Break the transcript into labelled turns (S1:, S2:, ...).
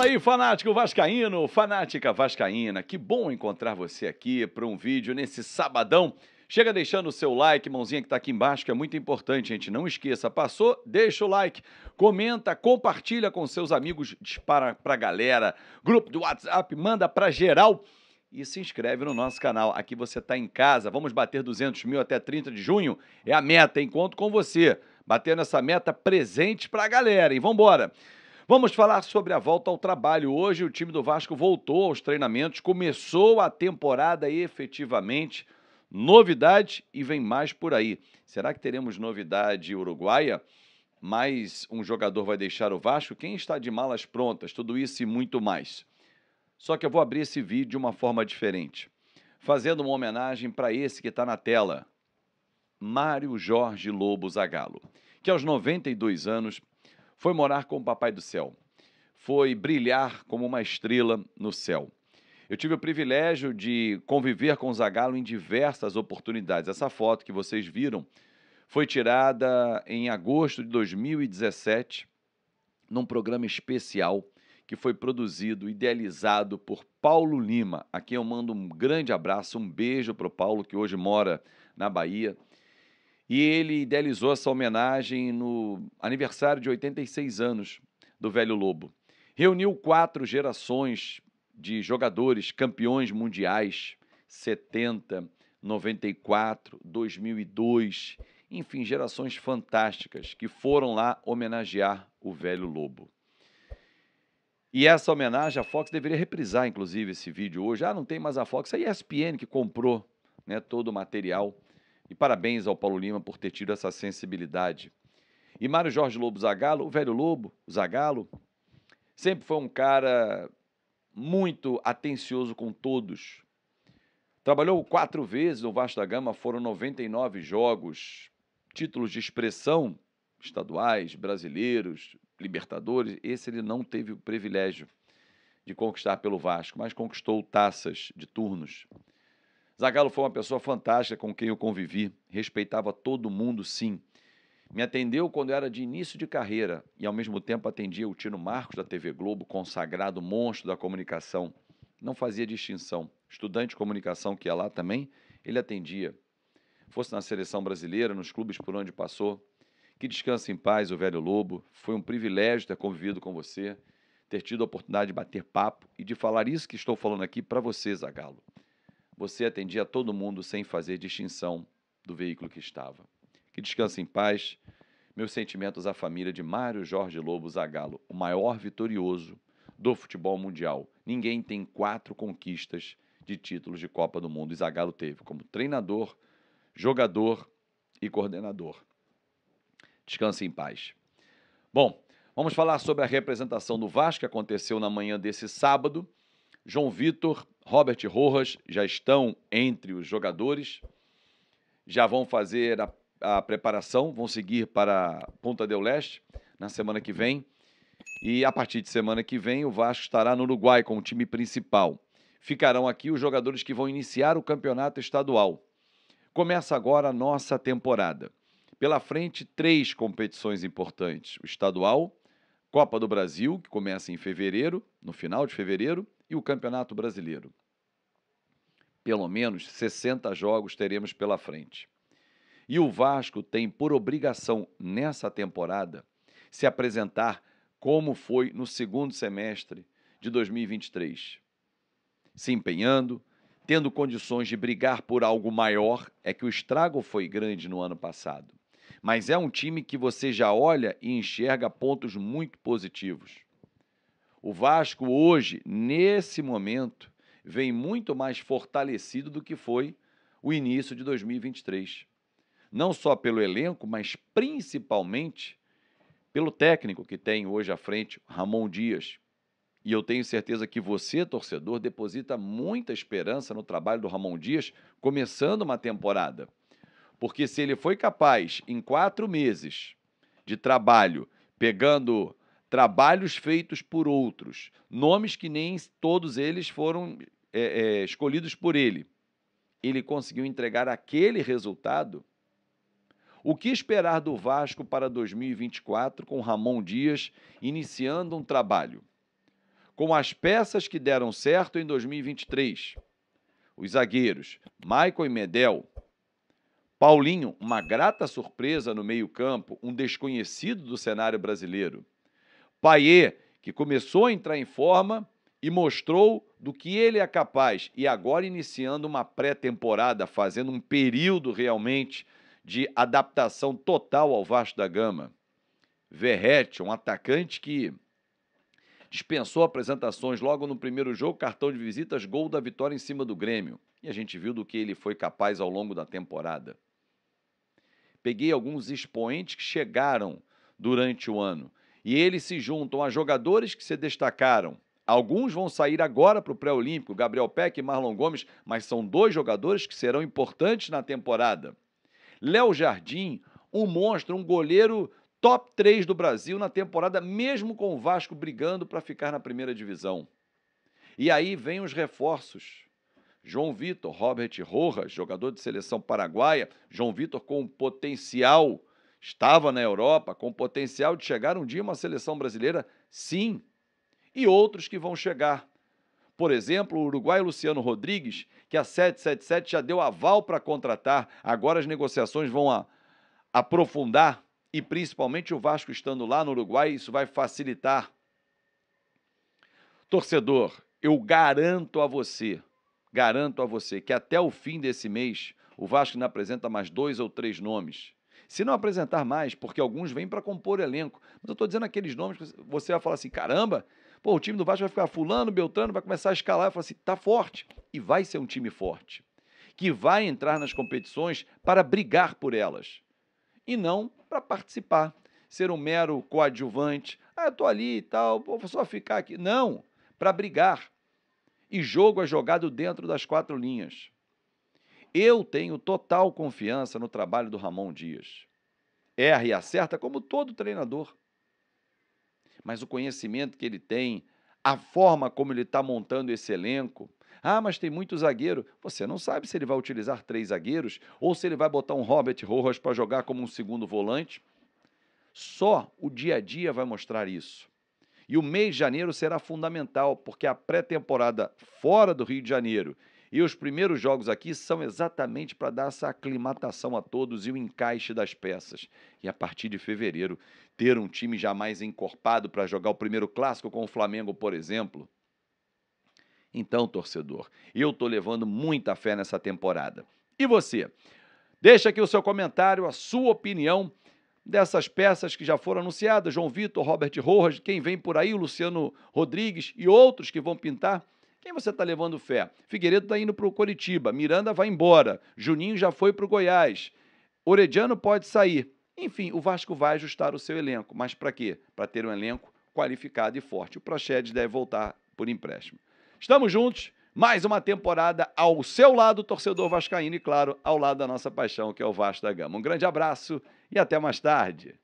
S1: Fala aí, fanático vascaíno, fanática vascaína. Que bom encontrar você aqui para um vídeo nesse sabadão. Chega deixando o seu like, mãozinha que está aqui embaixo, que é muito importante, gente. Não esqueça, passou? Deixa o like, comenta, compartilha com seus amigos, dispara para a galera, grupo do WhatsApp, manda para geral e se inscreve no nosso canal. Aqui você está em casa, vamos bater 200 mil até 30 de junho, é a meta, encontro com você. Batendo essa meta, presente para a galera, e vamos embora. Vamos falar sobre a volta ao trabalho. Hoje o time do Vasco voltou aos treinamentos, começou a temporada efetivamente. Novidade e vem mais por aí. Será que teremos novidade uruguaia? Mais um jogador vai deixar o Vasco? Quem está de malas prontas? Tudo isso e muito mais. Só que eu vou abrir esse vídeo de uma forma diferente, fazendo uma homenagem para esse que está na tela, Mário Jorge Lobo Zagalo, que aos 92 anos foi morar com o Papai do Céu. Foi brilhar como uma estrela no céu. Eu tive o privilégio de conviver com o Zagalo em diversas oportunidades. Essa foto que vocês viram foi tirada em agosto de 2017, num programa especial que foi produzido, idealizado por Paulo Lima, a quem eu mando um grande abraço, um beijo para o Paulo, que hoje mora na Bahia. E ele idealizou essa homenagem no aniversário de 86 anos do Velho Lobo. Reuniu quatro gerações de jogadores campeões mundiais, 70, 94, 2002, enfim, gerações fantásticas que foram lá homenagear o Velho Lobo. E essa homenagem, a Fox deveria reprisar, inclusive, esse vídeo hoje. Ah, não tem mais a Fox, é a ESPN que comprou né, todo o material e parabéns ao Paulo Lima por ter tido essa sensibilidade. E Mário Jorge Lobo Zagalo, o velho Lobo, Zagalo, sempre foi um cara muito atencioso com todos. Trabalhou quatro vezes no Vasco da Gama, foram 99 jogos, títulos de expressão estaduais, brasileiros, Libertadores. Esse ele não teve o privilégio de conquistar pelo Vasco, mas conquistou taças de turnos. Zagalo foi uma pessoa fantástica com quem eu convivi, respeitava todo mundo, sim. Me atendeu quando era de início de carreira e, ao mesmo tempo, atendia o Tino Marcos da TV Globo, consagrado monstro da comunicação. Não fazia distinção. Estudante de comunicação que ia lá também, ele atendia. Fosse na seleção brasileira, nos clubes por onde passou. Que descanse em paz, o velho lobo. Foi um privilégio ter convivido com você, ter tido a oportunidade de bater papo e de falar isso que estou falando aqui para você, Zagalo você atendia todo mundo sem fazer distinção do veículo que estava. Que descanse em paz. Meus sentimentos à família de Mário Jorge Lobo Zagallo, o maior vitorioso do futebol mundial. Ninguém tem quatro conquistas de títulos de Copa do Mundo. E Zagallo teve como treinador, jogador e coordenador. Descanse em paz. Bom, vamos falar sobre a representação do Vasco que aconteceu na manhã desse sábado. João Vitor Robert Rojas já estão entre os jogadores, já vão fazer a, a preparação, vão seguir para Ponta del Leste na semana que vem. E a partir de semana que vem, o Vasco estará no Uruguai com o time principal. Ficarão aqui os jogadores que vão iniciar o campeonato estadual. Começa agora a nossa temporada. Pela frente, três competições importantes: o estadual, Copa do Brasil, que começa em fevereiro, no final de fevereiro, e o Campeonato Brasileiro pelo menos 60 jogos teremos pela frente. E o Vasco tem por obrigação, nessa temporada, se apresentar como foi no segundo semestre de 2023. Se empenhando, tendo condições de brigar por algo maior, é que o estrago foi grande no ano passado. Mas é um time que você já olha e enxerga pontos muito positivos. O Vasco hoje, nesse momento, vem muito mais fortalecido do que foi o início de 2023. Não só pelo elenco, mas principalmente pelo técnico que tem hoje à frente, Ramon Dias. E eu tenho certeza que você, torcedor, deposita muita esperança no trabalho do Ramon Dias começando uma temporada. Porque se ele foi capaz, em quatro meses de trabalho, pegando trabalhos feitos por outros, nomes que nem todos eles foram é, é, escolhidos por ele, ele conseguiu entregar aquele resultado, o que esperar do Vasco para 2024 com Ramon Dias iniciando um trabalho? Com as peças que deram certo em 2023, os zagueiros Michael e Medel, Paulinho, uma grata surpresa no meio-campo, um desconhecido do cenário brasileiro. Paier, que começou a entrar em forma e mostrou do que ele é capaz. E agora, iniciando uma pré-temporada, fazendo um período realmente de adaptação total ao Vasco da Gama. Verrete, um atacante que dispensou apresentações logo no primeiro jogo, cartão de visitas, gol da vitória em cima do Grêmio. E a gente viu do que ele foi capaz ao longo da temporada. Peguei alguns expoentes que chegaram durante o ano. E eles se juntam a jogadores que se destacaram Alguns vão sair agora para o pré-olímpico, Gabriel Peck e Marlon Gomes, mas são dois jogadores que serão importantes na temporada. Léo Jardim, um monstro, um goleiro top 3 do Brasil na temporada, mesmo com o Vasco brigando para ficar na primeira divisão. E aí vem os reforços. João Vitor, Robert Rojas, jogador de seleção paraguaia, João Vitor com potencial, estava na Europa, com potencial de chegar um dia uma seleção brasileira, sim, e outros que vão chegar. Por exemplo, o uruguai Luciano Rodrigues, que a 777 já deu aval para contratar, agora as negociações vão a, aprofundar e principalmente o Vasco estando lá no Uruguai, isso vai facilitar. Torcedor, eu garanto a você, garanto a você que até o fim desse mês o Vasco não apresenta mais dois ou três nomes. Se não apresentar mais, porque alguns vêm para compor elenco, mas eu estou dizendo aqueles nomes que você vai falar assim: caramba, Pô, o time do Vasco vai ficar fulano, Beltrano, vai começar a escalar. Eu falo assim, tá forte. E vai ser um time forte. Que vai entrar nas competições para brigar por elas. E não para participar. Ser um mero coadjuvante. Ah, eu tô ali e tal, vou só ficar aqui. Não, para brigar. E jogo é jogado dentro das quatro linhas. Eu tenho total confiança no trabalho do Ramon Dias. Erra e acerta como todo treinador mas o conhecimento que ele tem, a forma como ele está montando esse elenco. Ah, mas tem muito zagueiro. Você não sabe se ele vai utilizar três zagueiros ou se ele vai botar um Robert Rojas para jogar como um segundo volante. Só o dia a dia vai mostrar isso. E o mês de janeiro será fundamental, porque a pré-temporada fora do Rio de Janeiro e os primeiros jogos aqui são exatamente para dar essa aclimatação a todos e o encaixe das peças. E a partir de fevereiro, ter um time jamais encorpado para jogar o primeiro clássico com o Flamengo, por exemplo. Então, torcedor, eu estou levando muita fé nessa temporada. E você? Deixa aqui o seu comentário, a sua opinião dessas peças que já foram anunciadas: João Vitor, Robert Rojas, quem vem por aí, Luciano Rodrigues e outros que vão pintar. Quem você está levando fé? Figueiredo está indo para o Coritiba, Miranda vai embora, Juninho já foi para o Goiás, Orediano pode sair. Enfim, o Vasco vai ajustar o seu elenco. Mas para quê? Para ter um elenco qualificado e forte. O Praxedes deve voltar por empréstimo. Estamos juntos. Mais uma temporada ao seu lado, torcedor vascaíno, e claro, ao lado da nossa paixão, que é o Vasco da Gama. Um grande abraço e até mais tarde.